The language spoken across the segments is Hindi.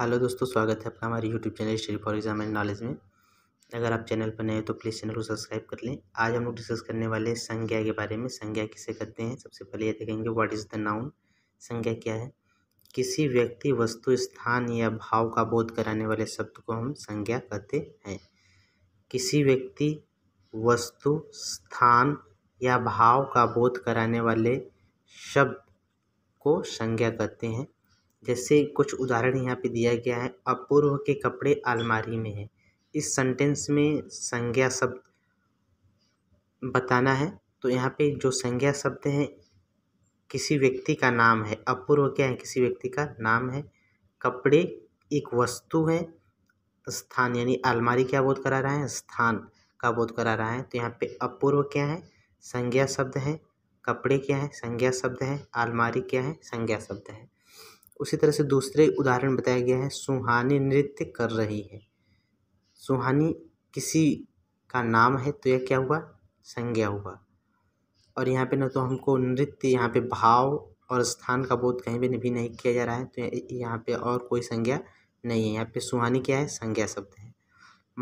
हेलो दोस्तों स्वागत है आपका हमारे YouTube channel study for exam and knowledge में अगर आप चैनल पर नए हो तो प्लीज़ चैनल को सब्सक्राइब कर लें आज हम लोग डिस्कस करने वाले संज्ञा के बारे में संज्ञा किसे कहते हैं सबसे पहले ये देखेंगे व्हाट इज़ द नाउन संज्ञा क्या है किसी व्यक्ति वस्तु स्थान या भाव का बोध कराने वाले शब्द को हम संज्ञा कहते हैं किसी व्यक्ति वस्तु स्थान या भाव का बोध कराने वाले शब्द को संज्ञा कहते हैं जैसे कुछ उदाहरण यहाँ पे दिया गया है अपूर्व के कपड़े अलमारी में है इस सेंटेंस में संज्ञा शब्द बताना है तो यहाँ पे जो संज्ञा शब्द है किसी व्यक्ति का नाम है अपूर्व क्या है किसी व्यक्ति का नाम है कपड़े एक वस्तु है स्थान यानी अलमारी क्या बोध करा रहा है स्थान का बोध करा रहा है तो यहाँ पे अपूर्व क्या है संज्ञा शब्द है कपड़े क्या है संज्ञा शब्द है अलमारी क्या है संज्ञा शब्द है उसी तरह से दूसरे उदाहरण बताया गया है सुहानी नृत्य कर रही है सुहानी किसी का नाम है तो यह क्या हुआ संज्ञा हुआ और यहाँ पे ना तो हमको नृत्य यहाँ पे भाव और स्थान का बोध कहीं भी भी नहीं किया जा रहा है तो यहाँ पे और कोई संज्ञा नहीं है यहाँ पे सुहानी क्या है संज्ञा शब्द है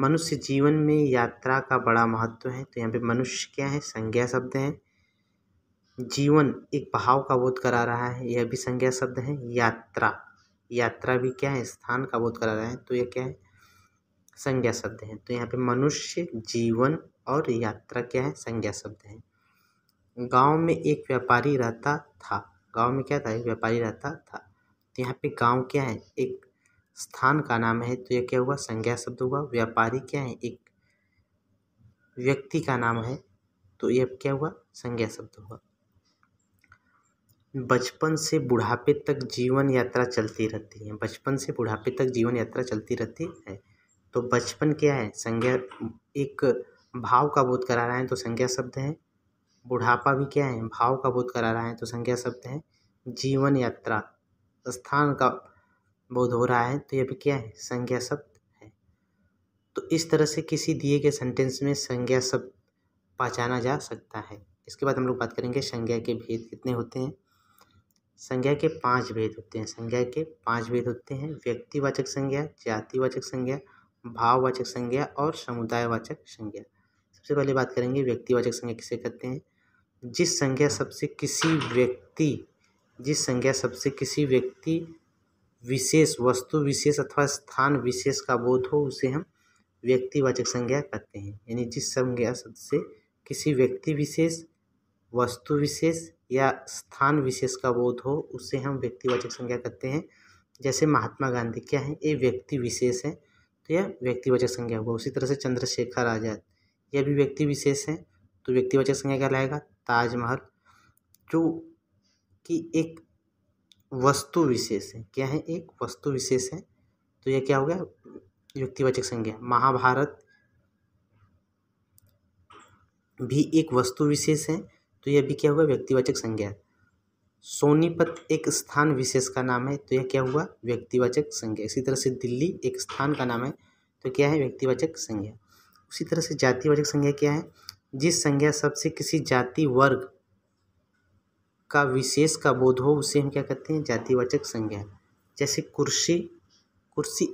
मनुष्य जीवन में यात्रा का बड़ा महत्व है तो यहाँ पे मनुष्य क्या है संज्ञा शब्द है जीवन एक भाव का बोध करा रहा है यह भी संज्ञा शब्द है यात्रा यात्रा भी क्या है स्थान का बोध करा रहा है तो यह क्या है संज्ञा शब्द है तो यहाँ पे मनुष्य जीवन और यात्रा क्या है संज्ञा शब्द है गांव में एक व्यापारी रहता था गांव में क्या था एक व्यापारी रहता था तो यहाँ पे गांव क्या है एक स्थान का नाम है तो यह क्या हुआ संज्ञा शब्द हुआ व्यापारी क्या है एक व्यक्ति का नाम है तो यह क्या हुआ संज्ञा शब्द हुआ बचपन से बुढ़ापे तक जीवन यात्रा चलती रहती है बचपन से बुढ़ापे तक जीवन यात्रा चलती रहती है तो बचपन क्या है संज्ञा एक भाव का बोध करा रहा है तो संज्ञा शब्द है बुढ़ापा भी क्या है भाव का बोध करा रहा है तो संज्ञा शब्द है जीवन यात्रा स्थान का बोध हो रहा है तो यह भी क्या है संज्ञा शब्द है तो इस तरह से किसी दिए गए सेंटेंस में संज्ञा शब्द पहचाना जा सकता है इसके बाद हम लोग बात करेंगे संज्ञा के भेद कितने होते हैं संज्ञा के पांच भेद होते हैं संज्ञा के पांच भेद होते हैं व्यक्तिवाचक संज्ञा जातिवाचक संज्ञा भाववाचक संज्ञा और समुदायवाचक संज्ञा सबसे पहले बात करेंगे व्यक्तिवाचक संज्ञा किसे कहते हैं जिस संज्ञा सबसे किसी व्यक्ति जिस संज्ञा सबसे किसी व्यक्ति विशेष वस्तु विशेष अथवा स्थान विशेष का बोध हो उसे हम व्यक्तिवाचक संज्ञा कहते हैं यानी जिस संज्ञा सबसे किसी व्यक्ति विशेष वस्तु विशेष या स्थान विशेष का बोध हो उसे हम व्यक्तिवाचक संज्ञा कहते हैं जैसे महात्मा गांधी क्या है ये व्यक्ति विशेष है तो यह व्यक्तिवाचक संज्ञा होगा उसी तरह से चंद्रशेखर आज़ाद यह भी व्यक्ति विशेष है तो व्यक्तिवाचक संज्ञा क्या लाएगा ताजमहल जो कि एक वस्तु विशेष है क्या है एक वस्तु विशेष है तो यह क्या हो गया व्यक्तिवाचक संज्ञा महाभारत भी एक वस्तु विशेष है तो यह भी क्या हुआ व्यक्तिवाचक संज्ञा सोनीपत एक स्थान विशेष का नाम है तो यह क्या हुआ व्यक्तिवाचक संज्ञा इसी तरह से दिल्ली एक स्थान का नाम है तो क्या है व्यक्तिवाचक संज्ञा उसी तरह से जातिवाचक संज्ञा क्या है जिस संज्ञा सबसे किसी जाति वर्ग का विशेष का बोध हो उसे हम क्या कहते हैं जातिवाचक संज्ञा जैसे कुर्सी कुर्सी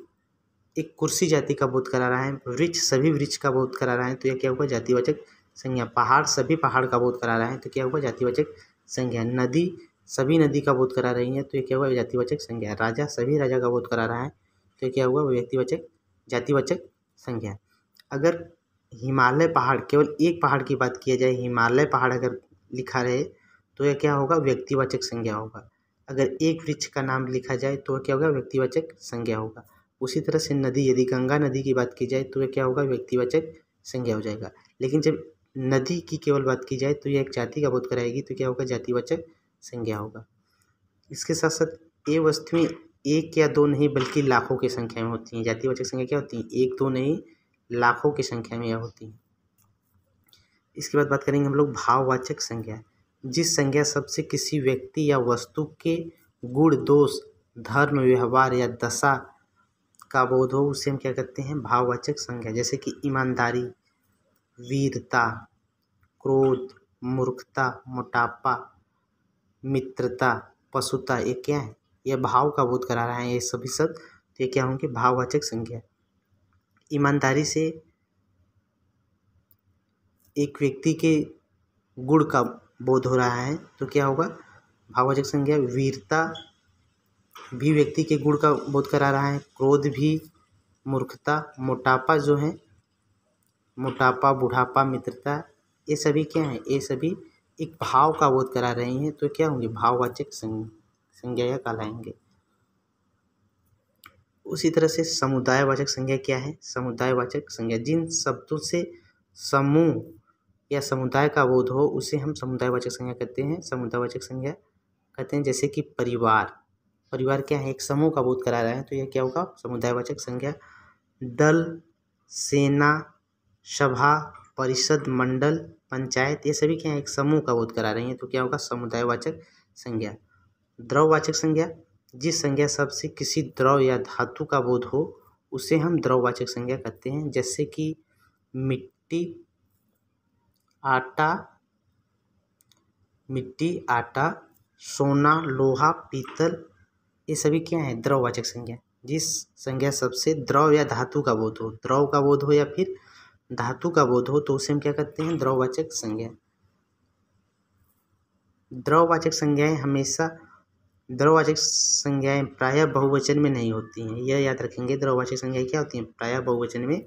एक कुर्सी जाति का बोध करा रहा है वृक्ष सभी वृक्ष का बोध करा रहा है तो यह क्या हुआ जातिवाचक संज्ञा पहाड़ सभी पहाड़ का बोध करा रहा है तो क्या हुआ जातिवाचक संज्ञा नदी सभी नदी का बोध करा रही है तो ये क्या हुआ जातिवाचक संज्ञा राजा सभी राजा का बोध करा रहा है तो क्या हुआ व्यक्तिवाचक जातिवाचक संज्ञा अगर हिमालय पहाड़ केवल एक पहाड़ की बात किया जाए हिमालय पहाड़ अगर लिखा रहे तो यह क्या होगा व्यक्तिवाचक संज्ञा होगा अगर एक वृक्ष का नाम लिखा जाए तो क्या होगा व्यक्तिवाचक संज्ञा होगा उसी तरह से नदी यदि गंगा नदी की बात की जाए तो यह क्या होगा व्यक्तिवाचक संज्ञा हो जाएगा लेकिन जब नदी की केवल बात की जाए तो यह एक जाति का बोध कराएगी तो क्या होगा जातिवाचक संज्ञा होगा इसके साथ साथ ये वस्तुएं एक या दो नहीं बल्कि लाखों की संख्या में होती हैं जातिवाचक संख्या क्या होती है एक दो नहीं लाखों की संख्या में यह होती है इसके बाद बात करेंगे हम लोग भाववाचक संज्ञा जिस संज्ञा सबसे किसी व्यक्ति या वस्तु के गुण दोष धर्म व्यवहार या दशा का बोध हो उसे हम क्या कहते हैं भाववाचक संज्ञा जैसे कि ईमानदारी वीरता क्रोध मूर्खता मोटापा मित्रता पशुता ये क्या है यह भाव का बोध करा रहा है ये सभी शब्द तो ये क्या होंगे भाववाचक संज्ञा ईमानदारी से एक व्यक्ति के गुण का बोध हो रहा है तो क्या होगा भाववाचक संज्ञा वीरता भी व्यक्ति के गुण का बोध करा रहा है क्रोध भी मूर्खता मोटापा जो है मोटापा बुढ़ापा मित्रता ये सभी क्या है ये सभी एक भाव का बोध करा रहे हैं तो क्या होंगे भाववाचक संज्ञा संज्ञा कहलाएंगे उसी तरह से समुदायवाचक संज्ञा क्या है समुदायवाचक संज्ञा जिन शब्दों से समूह या समुदाय का बोध हो उसे हम समुदायवाचक संज्ञा कहते हैं समुदायवाचक संज्ञा कहते हैं जैसे कि परिवार परिवार क्या है एक समूह का बोध करा रहा है तो यह क्या होगा समुदायवाचक संज्ञा दल सेना सभा परिषद मंडल पंचायत ये सभी क्या है एक समूह का बोध करा रही हैं तो क्या होगा समुदायवाचक संज्ञा द्रववाचक संज्ञा जिस संज्ञा सबसे से किसी द्रव या धातु का बोध हो उसे हम द्रववाचक संज्ञा कहते हैं जैसे कि मिट्टी आटा मिट्टी आटा सोना लोहा पीतल ये सभी क्या है द्रववाचक संज्ञा जिस संज्ञा सबसे से द्रव या धातु का बोध हो द्रव का बोध हो या फिर धातु का बोध हो तो उसे हम क्या कहते हैं द्रववाचक संज्ञा द्रववाचक संज्ञाएं हमेशा द्रववाचक संज्ञाएं प्रायः बहुवचन में नहीं होती हैं यह याद रखेंगे द्रववाचक संज्ञाएं क्या होती हैं प्रायः बहुवचन में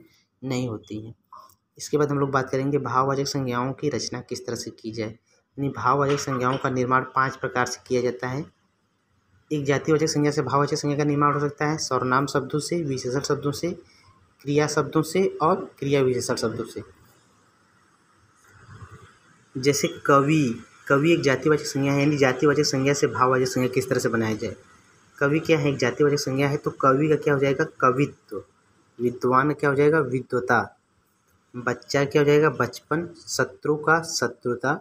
नहीं होती हैं इसके बाद हम लोग बात करेंगे भाववाचक संज्ञाओं की रचना किस तरह से की जाए यानी भाववाचक संज्ञाओं का निर्माण पाँच प्रकार से किया जाता है एक जातिवाचक संज्ञा से भाववाचक संज्ञा का निर्माण हो सकता है सर्वनाम शब्दों से विशेषण शब्दों से क्रिया शब्दों से और क्रिया विशेषण शब्दों से जैसे कवि कवि एक जातिवाचक संज्ञा है यानी जातिवाचक संज्ञा से भाववाचक संज्ञा किस तरह से बनाया जाए कवि क्या है एक जातिवाचक संज्ञा है तो कवि का क्या हो जाएगा कवित्व विद्वान क्या हो जाएगा विद्वता बच्चा क्या हो जाएगा बचपन शत्रु का शत्रुता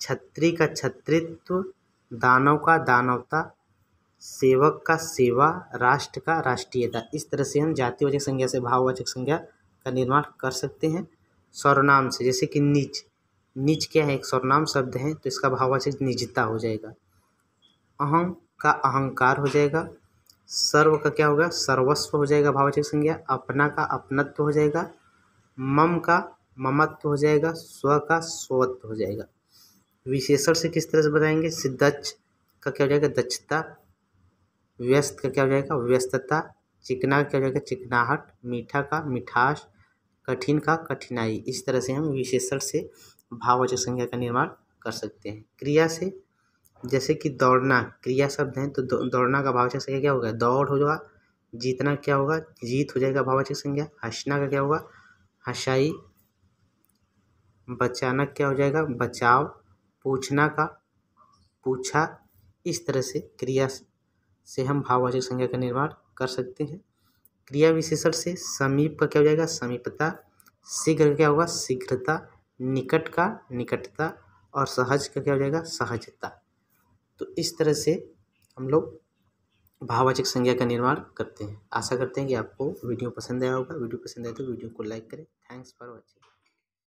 छत्री का छत्रित्व दानव का दानवता सेवक का सेवा राष्ट्र का राष्ट्रीयता इस तरह से हम जातिवाचक संज्ञा से भाववाचक संज्ञा का निर्माण कर सकते हैं सर्वनाम से जैसे कि नीच नीच क्या है एक सर्वनाम शब्द है तो इसका भाववाचक निजता हो जाएगा अहम का अहंकार हो जाएगा सर्व का क्या होगा सर्वस्व हो जाएगा भाववाचक संज्ञा अपना का अपनत्व हो जाएगा मम का ममत्व हो जाएगा स्व का स्वत्व हो जाएगा विशेषण से किस तरह से बताएंगे सिद्धच का क्या हो जाएगा दक्षता व्यस्त का क्या हो जाएगा व्यस्तता चिकना का क्या हो जाएगा चिकनाहट मीठा का मिठास कठिन का कठिनाई इस तरह से हम विशेषण से भाववाचक संज्ञा का निर्माण कर सकते हैं क्रिया से जैसे कि दौड़ना क्रिया शब्द है तो दौड़ना का भाववाचक संज्ञा क्या होगा दौड़ हो जाएगा जीतना क्या होगा जीत हो जाएगा भाववाचक संज्ञा हंसना का क्या होगा हंसाई बचाना क्या हो जाएगा बचाव पूछना का पूछा इस तरह से क्रिया से हम भाववाचक संज्ञा का निर्माण कर सकते हैं क्रिया विशेषण से समीप का क्या हो जाएगा समीपता शीघ्र का क्या होगा शीघ्रता निकट का निकटता और सहज का क्या हो जाएगा सहजता तो इस तरह से हम लोग भाववाचक संज्ञा का निर्माण करते हैं आशा करते हैं कि आपको वीडियो पसंद आया होगा वीडियो पसंद आए तो वीडियो को लाइक करें थैंक्स फॉर वॉचिंग